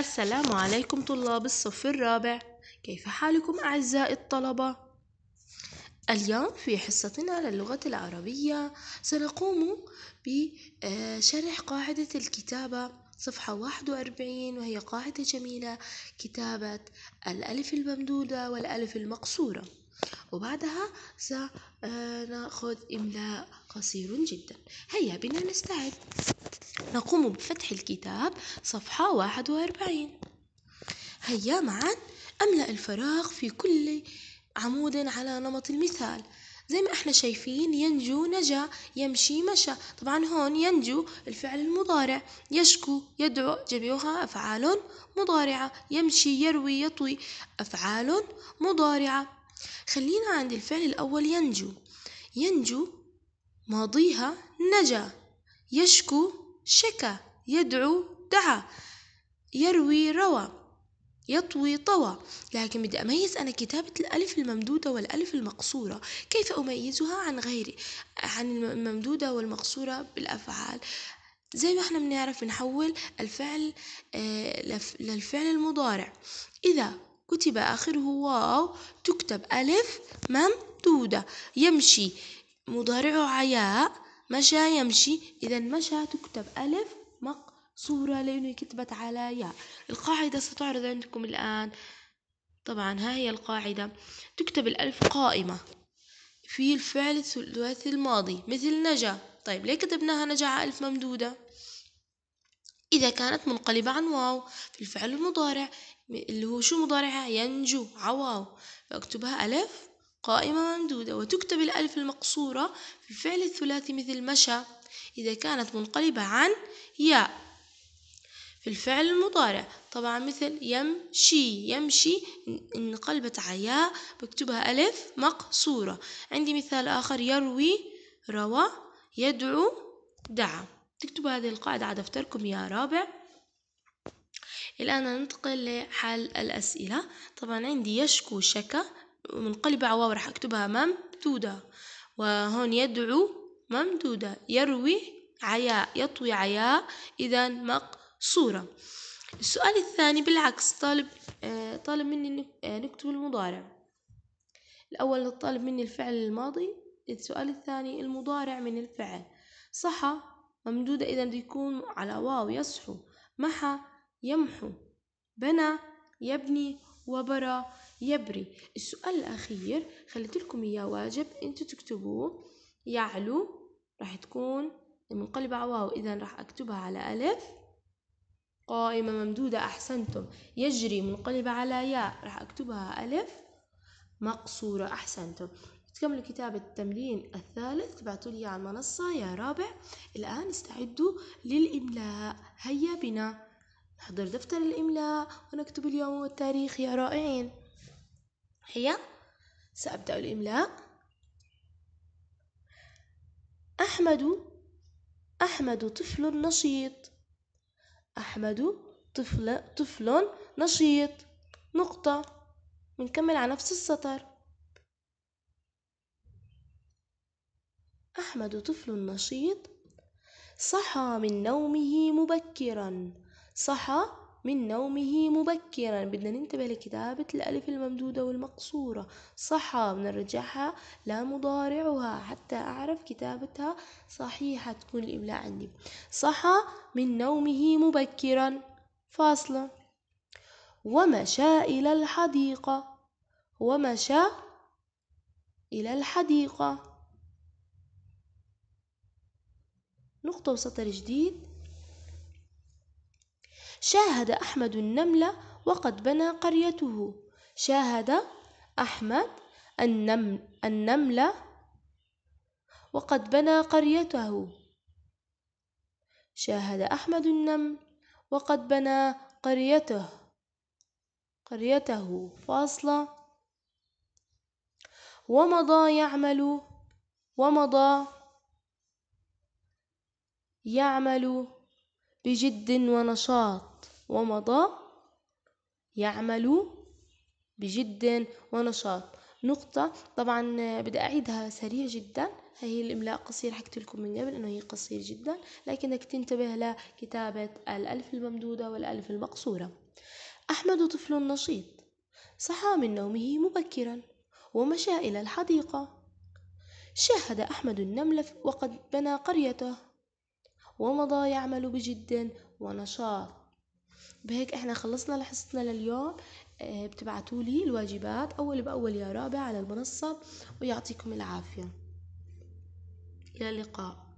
السلام عليكم طلاب الصف الرابع كيف حالكم أعزائي الطلبة؟ اليوم في حصتنا للغة العربية سنقوم بشرح آه، قاعدة الكتابة صفحة 41 وهي قاعدة جميلة كتابة الألف الممدودة والألف المقصورة وبعدها سنأخذ آه، إملاء قصير جدا هيا بنا نستعد نقوم بفتح الكتاب صفحة 41 هيا معا أملأ الفراغ في كل عمود على نمط المثال زي ما احنا شايفين ينجو نجا يمشي مشى طبعا هون ينجو الفعل المضارع يشكو يدعو جميعها أفعال مضارعة يمشي يروي يطوي أفعال مضارعة خلينا عند الفعل الأول ينجو ينجو ماضيها نجا يشكو شكا يدعو دعا يروي روى يطوي طوى لكن بدي أميز أنا كتابة الألف الممدودة والألف المقصورة كيف أميزها عن غيري عن الممدودة والمقصورة بالأفعال زي ما احنا بنعرف بنحول الفعل آه، للفعل المضارع إذا كتب آخره واو تكتب ألف ممدودة يمشي مضارع عياء مشى يمشي إذا مشى تكتب ألف مقصورة لأنه كتبت على ياء القاعدة ستعرض عندكم الآن طبعا ها هي القاعدة تكتب الألف قائمة في الفعل الثلاثي الماضي مثل نجا طيب ليه كتبناها نجا على ألف ممدودة إذا كانت منقلبة عن واو في الفعل المضارع اللي هو شو مضارعها ينجو عواو فأكتبها ألف قائمة ممدودة وتكتب الألف المقصورة في الفعل الثلاثي مثل مشى إذا كانت منقلبة عن ياء في الفعل المضارع طبعا مثل يمشي يمشي انقلبت ياء بكتبها ألف مقصورة عندي مثال آخر يروي روى يدعو دعا تكتبوا هذه القاعدة على دفتركم يا رابع الآن ننتقل لحل الأسئلة طبعا عندي يشكو شكا منقلبة عواو راح أكتبها ممدودة وهون يدعو ممدودة يروي عياء يطوي عياء إذا مقصورة السؤال الثاني بالعكس طالب آه، طالب مني آه، نكتب المضارع الأول طالب مني الفعل الماضي السؤال الثاني المضارع من الفعل صح ممدودة إذا يكون على واو يصحو محى يمحو بنى يبني وبرى يبري السؤال الأخير خليت لكم إياه واجب أنتوا تكتبوه يعلو راح تكون منقلبة على واو إذا راح أكتبها على ألف قائمة ممدودة أحسنتم يجري منقلبة على ياء راح أكتبها ألف مقصورة أحسنتم تكملوا كتابة التمرين الثالث تبعتوا لي على المنصة يا رابع الآن استعدوا للإملاء هيا بنا نحضر دفتر الإملاء ونكتب اليوم والتاريخ يا رائعين هيا سأبدأ الإملاء أحمد أحمد طفل نشيط أحمد طفل طفل نشيط نقطة بنكمل على نفس السطر أحمد طفل نشيط صحى من نومه مبكرا صحى من نومه مبكرا بدنا ننتبه لكتابة الألف الممدودة والمقصورة صحى بنرجعها مضارعها حتى أعرف كتابتها صحيحة تكون الإملاء عندي صحى من نومه مبكرا فاصلة ومشى إلى الحديقة ومشى إلى الحديقة نقطة وسطر جديد شاهد أحمد النملة وقد بنى قريته شاهد أحمد النملة وقد بنى قريته شاهد أحمد النمل وقد بنى قريته قريته فاصلة ومضى يعمل ومضى يعمل بجد ونشاط ومضى يعمل بجد ونشاط نقطة طبعا بدي أعيدها سريع جدا هي الإملاء قصير حكيت لكم من قبل إنه هي قصير جدا لكنك تنتبه لكتابة الألف الممدودة والألف المقصورة أحمد طفل نشيط صحى من نومه مبكرا ومشى إلى الحديقة شاهد أحمد النمل وقد بنى قريته ومضى يعمل بجد ونشاط بهيك احنا خلصنا لحصتنا لليوم آه، بتبعتوا لي الواجبات اول باول يا رابع على المنصة ويعطيكم العافية الى اللقاء